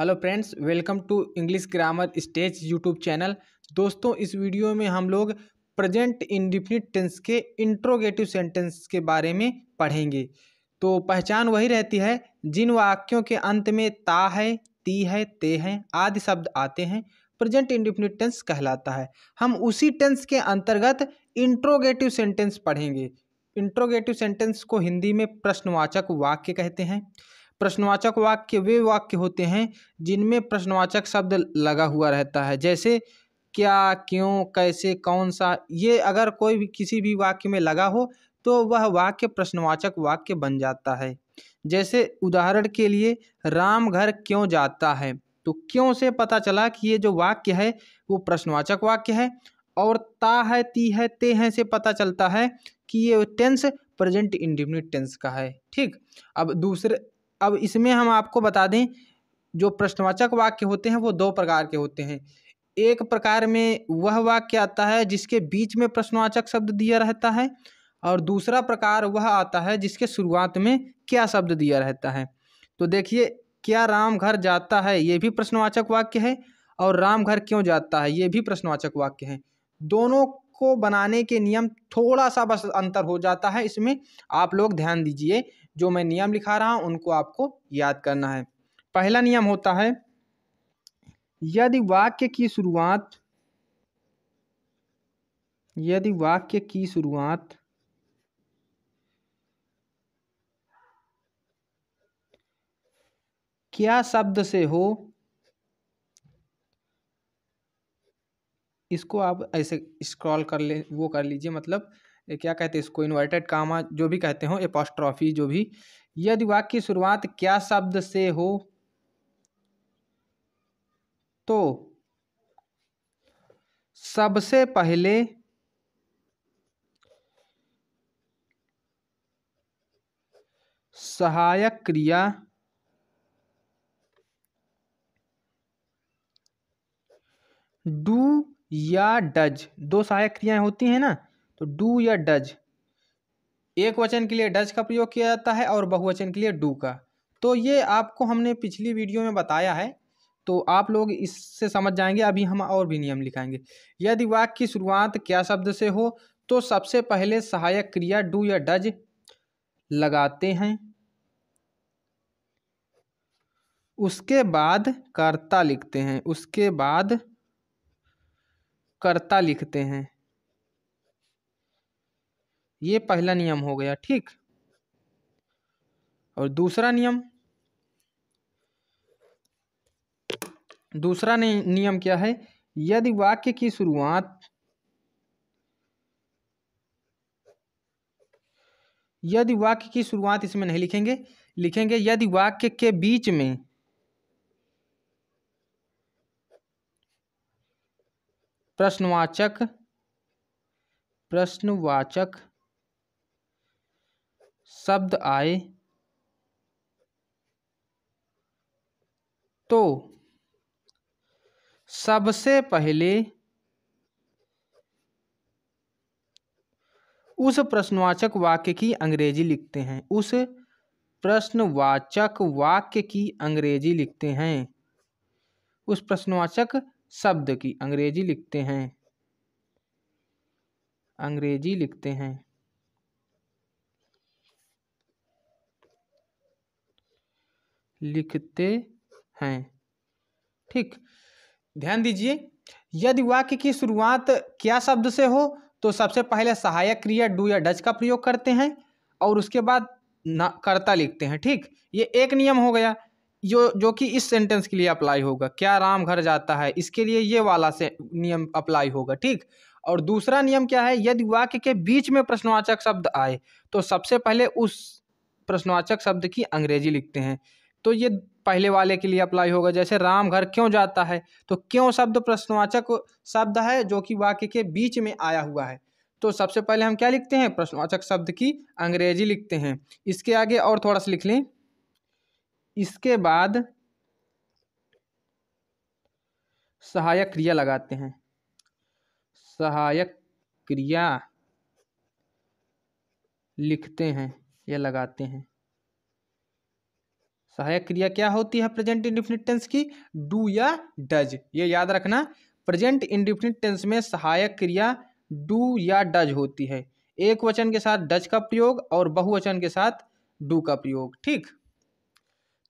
hello friends welcome to English grammar stage YouTube channel दोस्तों इस video में हम लोग प्रेजेंट इंडिफिनिट टेंस के इंट्रोगेटिव सेंटेंस के बारे में पढ़ेंगे तो पहचान वही रहती है जिन वाक्यों के अंत में ता है ती है ते हैं आदि शब्द आते हैं प्रेजेंट इंडिफिनिट टेंस कहलाता है हम उसी टेंस के अंतर्गत इंट्रोगेटिव सेंटेंस पढ़ेंगे इंट्रोगेटिव सेंटेंस को हिंदी में प्रश्नवाचक वाक्य कहते हैं प्रश्नवाचक वाक्य वे वाक्य होते हैं जिनमें प्रश्नवाचक शब्द लगा हुआ रहता है जैसे क्या क्यों कैसे कौन सा ये अगर कोई भी किसी भी वाक्य में लगा हो तो वह वाक्य प्रश्नवाचक वाक्य बन जाता है जैसे उदाहरण के लिए राम घर क्यों जाता है तो क्यों से पता चला कि ये जो वाक्य है वो प्रश्नवाचक वाक्य है और ता है ती है ते हैं से पता चलता है कि ये टेंस प्रेजेंट इंडिफिनिट टेंस का है ठीक अब दूसरे अब इसमें हम आपको बता दें जो प्रश्नवाचक वाक्य होते हैं वो दो प्रकार के होते हैं एक प्रकार में वह वाक्य आता है जिसके बीच में प्रश्नवाचक शब्द दिया रहता है और दूसरा प्रकार वह आता है जिसके शुरुआत में क्या शब्द दिया रहता है तो देखिए क्या राम घर जाता है ये भी प्रश्नवाचक वाक्य है और राम घर क्यों जाता है ये भी प्रश्नवाचक वाक्य है दोनों को बनाने के नियम थोड़ा सा बस अंतर हो जाता है इसमें आप लोग ध्यान दीजिए जो मैं नियम लिखा रहा हूँ उनको आपको याद करना है पहला नियम होता है यदि वाक्य की शुरुआत यदि वाक्य की शुरुआत क्या शब्द से हो इसको आप ऐसे स्क्रॉल कर ले वो कर लीजिए मतलब क्या कहते हैं इसको इन्वर्टेड कामा जो भी कहते हो एपोस्ट्रॉफी जो भी यदि वाक्य की शुरुआत क्या शब्द से हो तो सबसे पहले सहायक क्रिया डू या डज दो सहायक क्रियाएं होती हैं ना तो डू या डज एक वचन के लिए डज का प्रयोग किया जाता है और बहुवचन के लिए डू का तो ये आपको हमने पिछली वीडियो में बताया है तो आप लोग इससे समझ जाएंगे अभी हम और भी नियम लिखाएंगे यदि वाक्य की शुरुआत क्या शब्द से हो तो सबसे पहले सहायक क्रिया डू या डज लगाते हैं उसके बाद कर्ता लिखते हैं उसके बाद कर्ता लिखते हैं ये पहला नियम हो गया ठीक और दूसरा नियम दूसरा नियम क्या है यदि वाक्य की शुरुआत यदि वाक्य की शुरुआत इसमें नहीं लिखेंगे लिखेंगे यदि वाक्य के बीच में प्रश्नवाचक प्रश्नवाचक शब्द आए तो सबसे पहले उस प्रश्नवाचक वाक्य की अंग्रेजी लिखते हैं उस प्रश्नवाचक वाक्य की अंग्रेजी लिखते हैं उस प्रश्नवाचक शब्द की अंग्रेजी लिखते हैं अंग्रेजी लिखते हैं लिखते हैं ठीक ध्यान दीजिए यदि वाक्य की शुरुआत क्या शब्द से हो तो सबसे पहले सहायक क्रिया डू या डच का प्रयोग करते हैं और उसके बाद ना कर्ता लिखते हैं ठीक ये एक नियम हो गया जो जो कि इस सेंटेंस के लिए अप्लाई होगा क्या राम घर जाता है इसके लिए ये वाला से नियम अप्लाई होगा ठीक और दूसरा नियम क्या है यदि वाक्य के बीच में प्रश्नवाचक शब्द आए तो सबसे पहले उस प्रश्नवाचक शब्द की अंग्रेजी लिखते हैं तो ये पहले वाले के लिए अप्लाई होगा जैसे राम घर क्यों जाता है तो क्यों शब्द प्रश्नवाचक शब्द है जो कि वाक्य के बीच में आया हुआ है तो सबसे पहले हम क्या लिखते हैं प्रश्नवाचक शब्द की अंग्रेजी लिखते हैं इसके आगे और थोड़ा सा लिख लें इसके बाद सहायक क्रिया लगाते हैं सहायक क्रिया लिखते हैं या लगाते हैं सहायक क्रिया क्या होती है प्रेजेंट इंडिफिनिट टेंस की डू या डज ये याद रखना प्रेजेंट इंडिफिनिट टेंस में सहायक क्रिया डू या डज होती है एक वचन के साथ डज का प्रयोग और बहुवचन के साथ डू का प्रयोग ठीक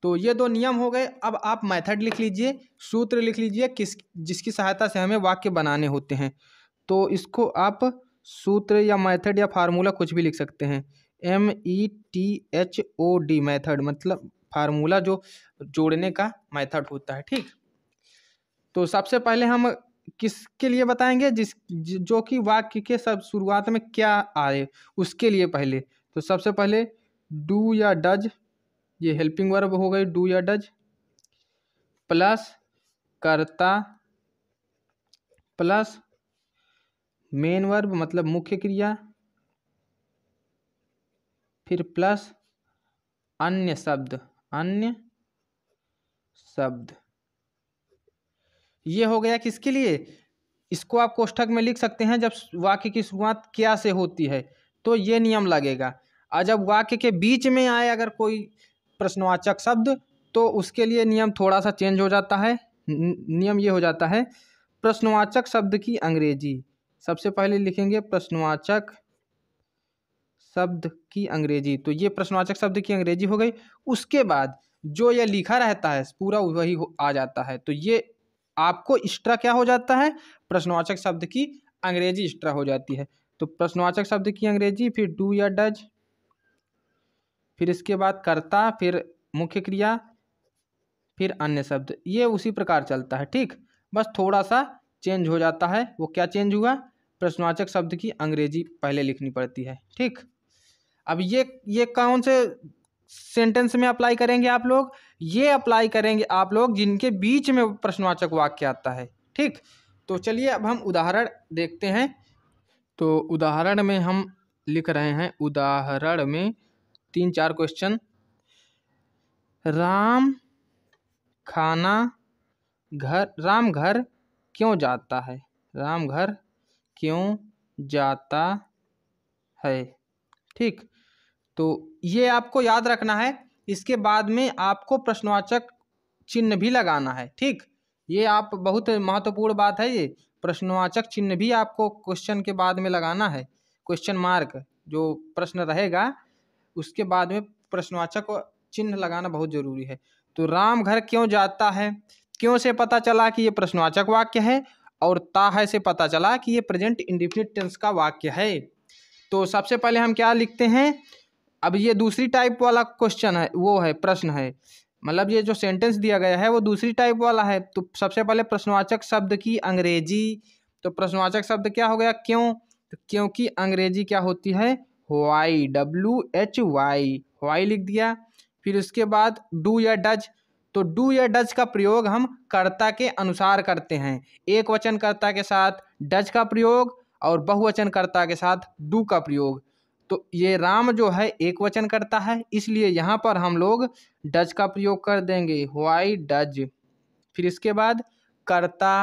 तो ये दो नियम हो गए अब आप मैथड लिख लीजिए सूत्र लिख लीजिए किस जिसकी सहायता से हमें वाक्य बनाने होते हैं तो इसको आप सूत्र या मैथड या फार्मूला कुछ भी लिख सकते हैं M E T H O D method मतलब फार्मूला जो जोड़ने का मेथड होता है ठीक तो सबसे पहले हम किसके लिए बताएंगे जिस जो कि वाक्य के सब शुरुआत में क्या आए उसके लिए पहले तो सबसे पहले डू या डज ये हेल्पिंग वर्ब हो गई डू या डज प्लस करता प्लस मेन वर्ब मतलब मुख्य क्रिया फिर प्लस अन्य शब्द अन्य शब्द ये हो गया किसके लिए इसको आप कोष्ठक में लिख सकते हैं जब वाक्य की शुरुआत क्या से होती है तो ये नियम लगेगा और जब वाक्य के बीच में आए अगर कोई प्रश्नवाचक शब्द तो उसके लिए नियम थोड़ा सा चेंज हो जाता है नियम ये हो जाता है प्रश्नवाचक शब्द की अंग्रेजी सबसे पहले लिखेंगे प्रश्नवाचक शब्द की अंग्रेजी तो ये प्रश्नवाचक शब्द की अंग्रेजी हो गई उसके बाद जो यह लिखा रहता है पूरा वही आ जाता है तो ये आपको एक्स्ट्रा क्या हो जाता है प्रश्नवाचक शब्द की अंग्रेजी एक्स्ट्रा हो जाती है तो प्रश्नवाचक शब्द की अंग्रेजी फिर डू या डज फिर इसके बाद कर्ता फिर मुख्य क्रिया फिर अन्य शब्द ये उसी प्रकार चलता है ठीक बस थोड़ा सा चेंज हो जाता है वो क्या चेंज हुआ प्रश्नवाचक शब्द की अंग्रेजी पहले लिखनी पड़ती है ठीक अब ये ये कौन से सेंटेंस में अप्लाई करेंगे आप लोग ये अप्लाई करेंगे आप लोग जिनके बीच में प्रश्नवाचक वाक्य आता है ठीक तो चलिए अब हम उदाहरण देखते हैं तो उदाहरण में हम लिख रहे हैं उदाहरण में तीन चार क्वेश्चन राम खाना घर राम घर क्यों जाता है राम घर क्यों जाता है ठीक तो ये आपको याद रखना है इसके बाद में आपको प्रश्नवाचक चिन्ह भी लगाना है ठीक ये आप बहुत महत्वपूर्ण बात है ये प्रश्नवाचक चिन्ह भी आपको क्वेश्चन के बाद में लगाना है क्वेश्चन मार्क जो प्रश्न रहेगा उसके बाद में प्रश्नवाचक चिन्ह लगाना बहुत जरूरी है तो राम घर क्यों जाता है क्यों से पता चला कि ये प्रश्नवाचक वाक्य है और ता है से पता चला कि ये प्रेजेंट इंडिफिनिट टेंस का वाक्य है तो सबसे पहले हम क्या लिखते हैं अब ये दूसरी टाइप वाला क्वेश्चन है वो है प्रश्न है मतलब ये जो सेंटेंस दिया गया है वो दूसरी टाइप वाला है तो सबसे पहले प्रश्नवाचक शब्द की अंग्रेजी तो प्रश्नवाचक शब्द क्या हो गया क्यों तो क्योंकि अंग्रेजी क्या होती है why W H Y why लिख दिया फिर उसके बाद डू या डज तो डू या डज का प्रयोग हम कर्ता के अनुसार करते हैं एक वचनकर्ता के साथ डज का प्रयोग और बहुवचनकर्ता के साथ डू का प्रयोग तो ये राम जो है एक वचन करता है इसलिए यहाँ पर हम लोग डज का प्रयोग कर देंगे वाई डज फिर इसके बाद कर्ता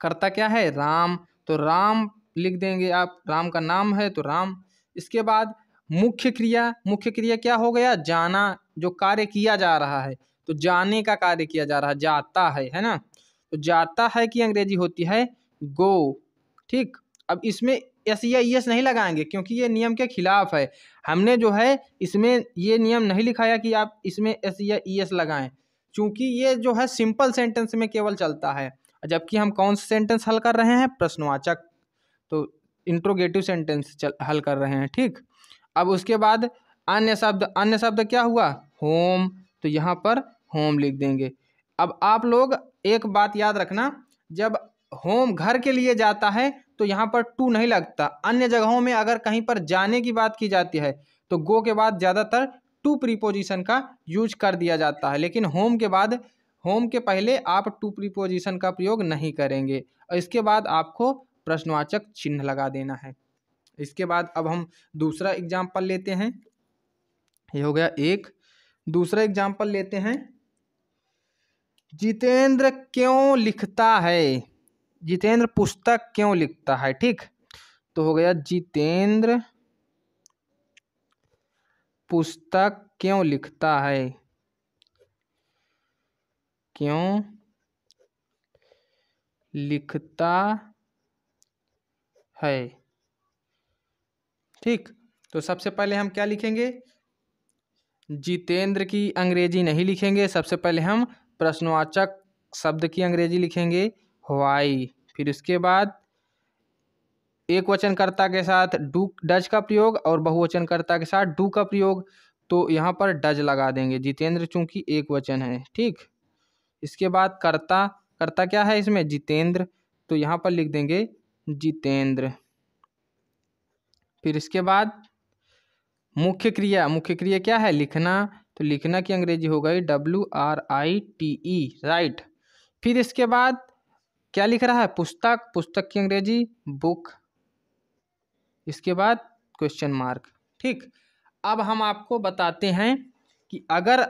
कर्ता क्या है राम तो राम लिख देंगे आप राम का नाम है तो राम इसके बाद मुख्य क्रिया मुख्य क्रिया क्या हो गया जाना जो कार्य किया जा रहा है तो जाने का कार्य किया जा रहा है जाता है है ना तो जाता है कि अंग्रेजी होती है गो ठीक अब इसमें एस या ई e एस नहीं लगाएंगे क्योंकि ये नियम के खिलाफ है हमने जो है इसमें ये नियम नहीं लिखाया कि आप इसमें एस या ई e एस लगाएं चूँकि ये जो है सिंपल सेंटेंस में केवल चलता है जबकि हम कौन सा सेंटेंस हल कर रहे हैं प्रश्नवाचक तो इंट्रोगेटिव सेंटेंस हल कर रहे हैं ठीक अब उसके बाद अन्य शब्द अन्य शब्द क्या हुआ होम तो यहाँ पर होम लिख देंगे अब आप लोग एक बात याद रखना जब होम घर के लिए जाता है तो यहाँ पर टू नहीं लगता अन्य जगहों में अगर कहीं पर जाने की बात की जाती है तो गो के बाद ज़्यादातर टू प्रीपोजिशन का यूज कर दिया जाता है लेकिन होम के बाद होम के पहले आप टू प्रीपोजिशन का प्रयोग नहीं करेंगे और इसके बाद आपको प्रश्नवाचक चिन्ह लगा देना है इसके बाद अब हम दूसरा एग्जाम्पल लेते हैं ये हो गया एक दूसरा एग्जाम्पल लेते हैं जितेंद्र क्यों लिखता है जितेंद्र पुस्तक क्यों लिखता है ठीक तो हो गया जितेंद्र पुस्तक क्यों लिखता है क्यों लिखता है ठीक तो सबसे पहले हम क्या लिखेंगे जितेंद्र की अंग्रेजी नहीं लिखेंगे सबसे पहले हम प्रश्नवाचक शब्द की अंग्रेजी लिखेंगे हवाई फिर इसके बाद एक वचनकर्ता के साथ डू डज का प्रयोग और बहुवचनकर्ता के साथ डू का प्रयोग तो यहाँ पर डज लगा देंगे जितेंद्र चूंकि एक वचन है ठीक इसके बाद कर्ता कर्ता क्या है इसमें जितेंद्र तो यहाँ पर लिख देंगे जितेंद्र फिर इसके बाद मुख्य क्रिया मुख्य क्रिया क्या है लिखना तो लिखना की अंग्रेजी हो गई W R I T E write फिर इसके बाद क्या लिख रहा है पुस्तक पुस्तक की अंग्रेजी बुक इसके बाद क्वेश्चन मार्क ठीक अब हम आपको बताते हैं कि अगर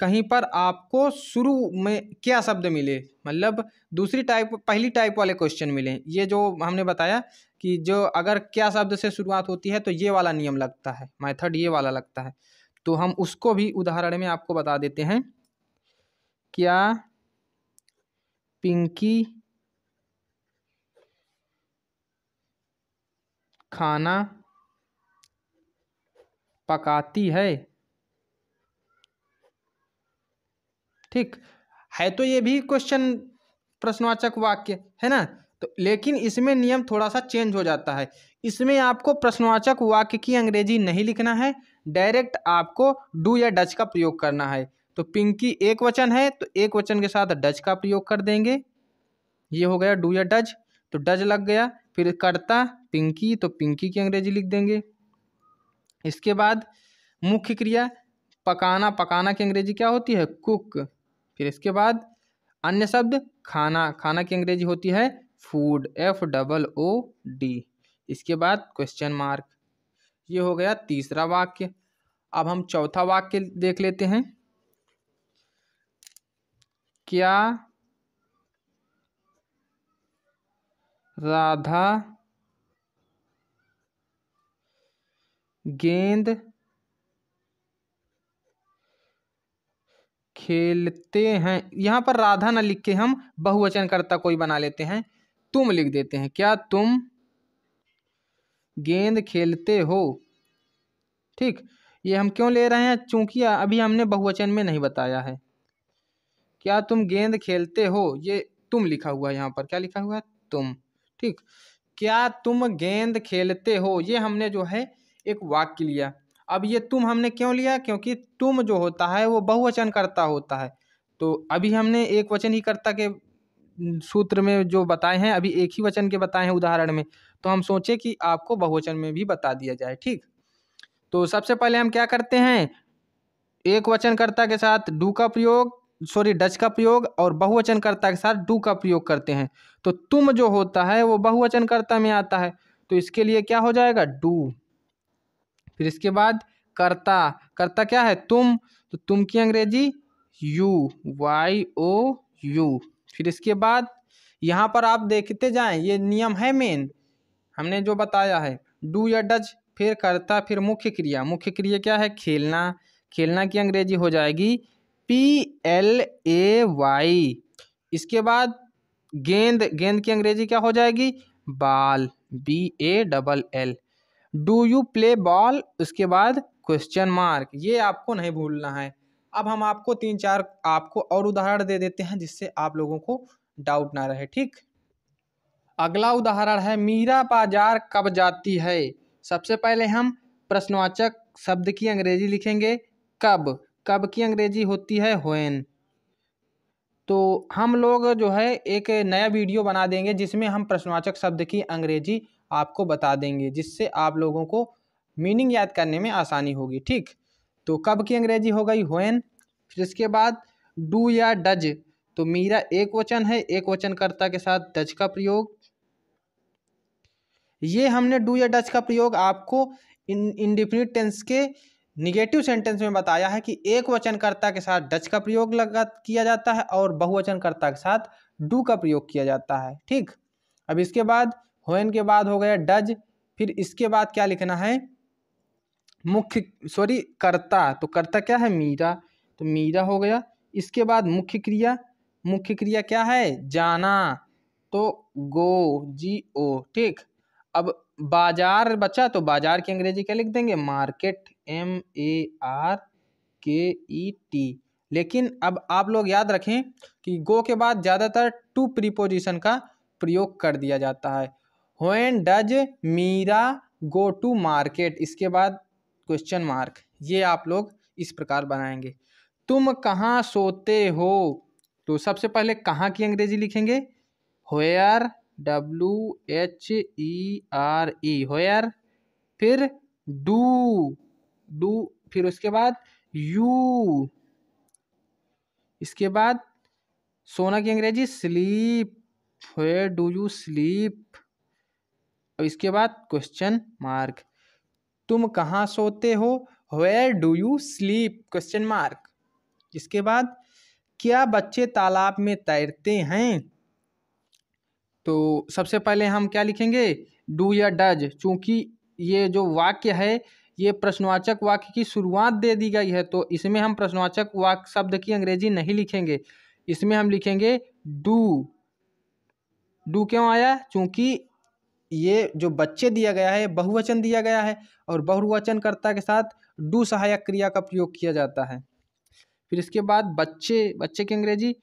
कहीं पर आपको शुरू में क्या शब्द मिले मतलब दूसरी टाइप पहली टाइप वाले क्वेश्चन मिले ये जो हमने बताया कि जो अगर क्या शब्द से शुरुआत होती है तो ये वाला नियम लगता है मैथड ये वाला लगता है तो हम उसको भी उदाहरण में आपको बता देते हैं क्या पिंकी खाना पकाती है ठीक है तो ये भी क्वेश्चन प्रश्नवाचक वाक्य है ना तो लेकिन इसमें नियम थोड़ा सा चेंज हो जाता है इसमें आपको प्रश्नवाचक वाक्य की अंग्रेजी नहीं लिखना है डायरेक्ट आपको डू या डच का प्रयोग करना है तो पिंकी एक वचन है तो एक वचन के साथ डच का प्रयोग कर देंगे ये हो गया डू या डज तो डज लग गया फिर करता पिंकी तो पिंकी की अंग्रेजी लिख देंगे इसके बाद मुख्य क्रिया पकाना पकाना की अंग्रेजी क्या होती है कुक फिर इसके बाद अन्य शब्द खाना खाना की अंग्रेजी होती है food F double O D इसके बाद क्वेश्चन मार्क ये हो गया तीसरा वाक्य अब हम चौथा वाक्य देख लेते हैं क्या राधा गेंद खेलते हैं यहाँ पर राधा ना लिख के हम बहुवचन करता कोई बना लेते हैं तुम लिख देते हैं क्या तुम गेंद खेलते हो ठीक ये हम क्यों ले रहे हैं चूंकि अभी हमने बहुवचन में नहीं बताया है क्या तुम गेंद खेलते हो ये तुम लिखा हुआ है यहाँ पर क्या लिखा हुआ है तुम ठीक क्या तुम गेंद खेलते हो ये हमने जो है एक वाक्य लिया अब ये तुम हमने क्यों लिया क्योंकि तुम जो होता है वो बहुवचन करता होता है तो अभी हमने एक वचन ही करता के सूत्र में जो बताए हैं अभी एक ही वचन के बताए हैं उदाहरण में तो हम सोचे कि आपको बहुवचन में भी बता दिया जाए ठीक तो सबसे पहले हम क्या करते हैं एक वचनकर्ता के साथ डू का प्रयोग सॉरी डच का प्रयोग और बहुवचनकर्ता के साथ डू का प्रयोग करते हैं तो तुम जो होता है वो बहुवचनकर्ता में आता है तो इसके लिए क्या हो जाएगा डू फिर इसके बाद कर्ता कर्ता क्या है तुम तो तुम की अंग्रेजी यू वाई ओ यू फिर इसके बाद यहाँ पर आप देखते जाएं ये नियम है मेन हमने जो बताया है डू या डज फिर करता फिर मुख्य क्रिया मुख्य क्रिया क्या है खेलना खेलना की अंग्रेजी हो जाएगी पी एल ए वाई इसके बाद गेंद गेंद की अंग्रेजी क्या हो जाएगी ball B A double L do you play ball उसके बाद क्वेश्चन मार्क ये आपको नहीं भूलना है अब हम आपको तीन चार आपको और उदाहरण दे देते हैं जिससे आप लोगों को डाउट ना रहे ठीक अगला उदाहरण है मीरा बाजार कब जाती है सबसे पहले हम प्रश्नवाचक शब्द की अंग्रेजी लिखेंगे कब कब की अंग्रेजी होती है होन तो हम लोग जो है एक नया वीडियो बना देंगे जिसमें हम प्रश्नवाचक शब्द की अंग्रेजी आपको बता देंगे जिससे आप लोगों को मीनिंग याद करने में आसानी होगी ठीक तो कब की अंग्रेजी हो गई होन फिर इसके बाद डू या डज तो मीरा एक वचन है एक वचन कर्ता के साथ डज का प्रयोग ये हमने डू या डच का प्रयोग आपको इन इंडिफिनिट टेंस के निगेटिव सेंटेंस में बताया है कि एक वचनकर्ता के साथ डच का प्रयोग लगा किया जाता है और बहुवचनकर्ता के साथ डू का प्रयोग किया जाता है ठीक अब इसके बाद होन के बाद हो गया डज फिर इसके बाद क्या लिखना है मुख्य सॉरी कर्ता तो कर्ता क्या है मीरा तो मीरा हो गया इसके बाद मुख्य क्रिया मुख्य क्रिया क्या है जाना तो गो जी ओ ठीक अब बाजार बचा तो बाजार की अंग्रेजी क्या लिख देंगे मार्केट एम ए आर के ई टी लेकिन अब आप लोग याद रखें कि गो के बाद ज़्यादातर टू प्रीपोजिशन का प्रयोग कर दिया जाता है when does Meera go to market इसके बाद क्वेश्चन मार्क ये आप लोग इस प्रकार बनाएंगे तुम कहाँ सोते हो तो सबसे पहले कहाँ की अंग्रेजी लिखेंगे where W H E R E where फिर डू डू फिर उसके बाद यू इसके बाद सोना की अंग्रेजी स्लीप हुए डू यू स्लीप अब इसके बाद क्वेश्चन मार्क तुम कहाँ सोते हो where do you sleep question mark इसके बाद क्या बच्चे तालाब में तैरते हैं तो सबसे पहले हम क्या लिखेंगे डू या डज चूंकि ये जो वाक्य है ये प्रश्नवाचक वाक्य की शुरुआत दे दी गई है तो इसमें हम प्रश्नवाचक वाक्य शब्द की अंग्रेजी नहीं लिखेंगे इसमें हम लिखेंगे डू डू क्यों आया चूंकि ये जो बच्चे दिया गया है बहुवचन दिया गया है और बहुवचनकर्ता के साथ डू सहायक क्रिया का प्रयोग किया जाता है फिर इसके बाद बच्चे बच्चे की अंग्रेजी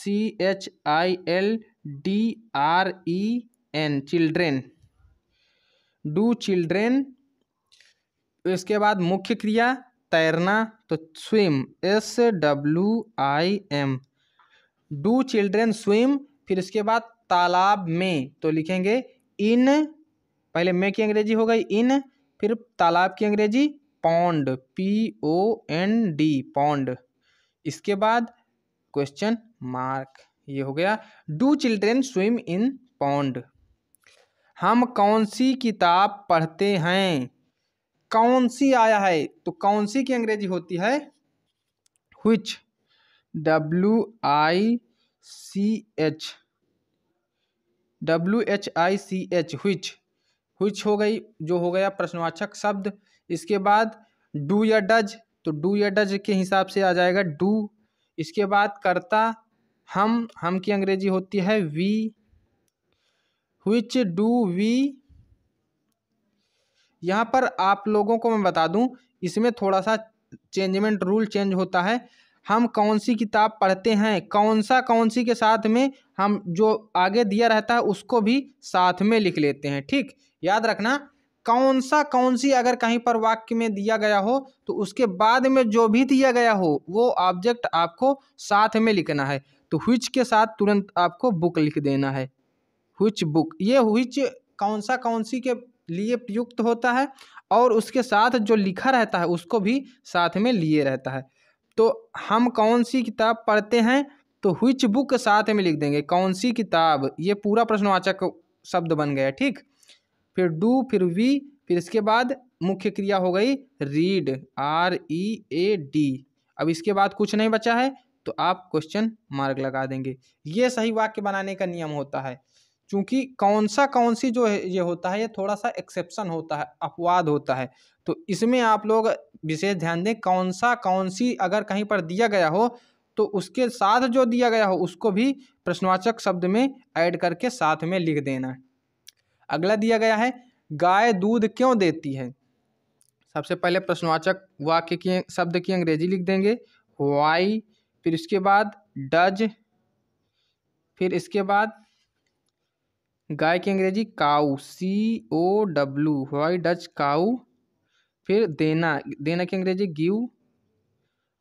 C H I L D R E N children do children इसके बाद मुख्य क्रिया तैरना तो swim S W I M do children swim फिर इसके बाद तालाब में तो लिखेंगे इन पहले मैं की अंग्रेजी हो गई इन फिर तालाब की अंग्रेजी pond P O N D pond इसके बाद क्वेश्चन मार्क ये हो गया do children swim in pond हम कौन सी किताब पढ़ते हैं कौन सी आया है तो कौन सी की अंग्रेजी होती है which W I C H W H I C H which which हो गई जो हो गया प्रश्नवाचक शब्द इसके बाद डू या डज तो डू या डज के हिसाब से आ जाएगा डू इसके बाद करता हम हम की अंग्रेजी होती है वी हुच डू वी यहाँ पर आप लोगों को मैं बता दूँ इसमें थोड़ा सा चेंजमेंट रूल चेंज होता है हम कौन सी किताब पढ़ते हैं कौन सा कौन सी के साथ में हम जो आगे दिया रहता है उसको भी साथ में लिख लेते हैं ठीक याद रखना कौन सा कौन सी अगर कहीं पर वाक्य में दिया गया हो तो उसके बाद में जो भी दिया गया हो वो ऑब्जेक्ट आपको साथ में लिखना है तो हुच के साथ तुरंत आपको बुक लिख देना है हुच बुक ये हुच कौन सा कौन सी के लिए प्रयुक्त होता है और उसके साथ जो लिखा रहता है उसको भी साथ में लिए रहता है तो हम कौन सी किताब पढ़ते हैं तो हुच बुक साथ में लिख देंगे कौन सी किताब ये पूरा प्रश्नवाचक शब्द बन गया ठीक फिर डू फिर वी फिर इसके बाद मुख्य क्रिया हो गई read R E A D अब इसके बाद कुछ नहीं बचा है तो आप क्वेश्चन मार्क लगा देंगे ये सही वाक्य बनाने का नियम होता है चूंकि कौन सा कौन सी जो है ये होता है ये थोड़ा सा एक्सेप्शन होता है अपवाद होता है तो इसमें आप लोग विशेष ध्यान दें कौन सा कौन सी अगर कहीं पर दिया गया हो तो उसके साथ जो दिया गया हो उसको भी प्रश्नवाचक शब्द में ऐड करके साथ में लिख देना अगला दिया गया है गाय दूध क्यों देती है सबसे पहले प्रश्नवाचक वाक्य की शब्द की अंग्रेजी लिख देंगे वाई फिर इसके बाद डज फिर इसके बाद गाय की अंग्रेजी cow C O W why does cow फिर देना देना की अंग्रेजी गिव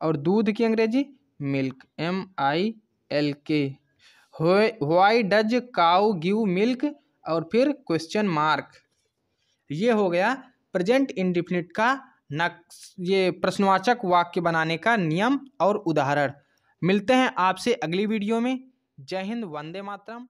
और दूध की अंग्रेजी milk M I L K why does cow give milk और फिर क्वेश्चन मार्क ये हो गया प्रेजेंट इंडिफिनिट का नक्स ये प्रश्नवाचक वाक्य बनाने का नियम और उदाहरण मिलते हैं आपसे अगली वीडियो में जय हिंद वंदे मातरम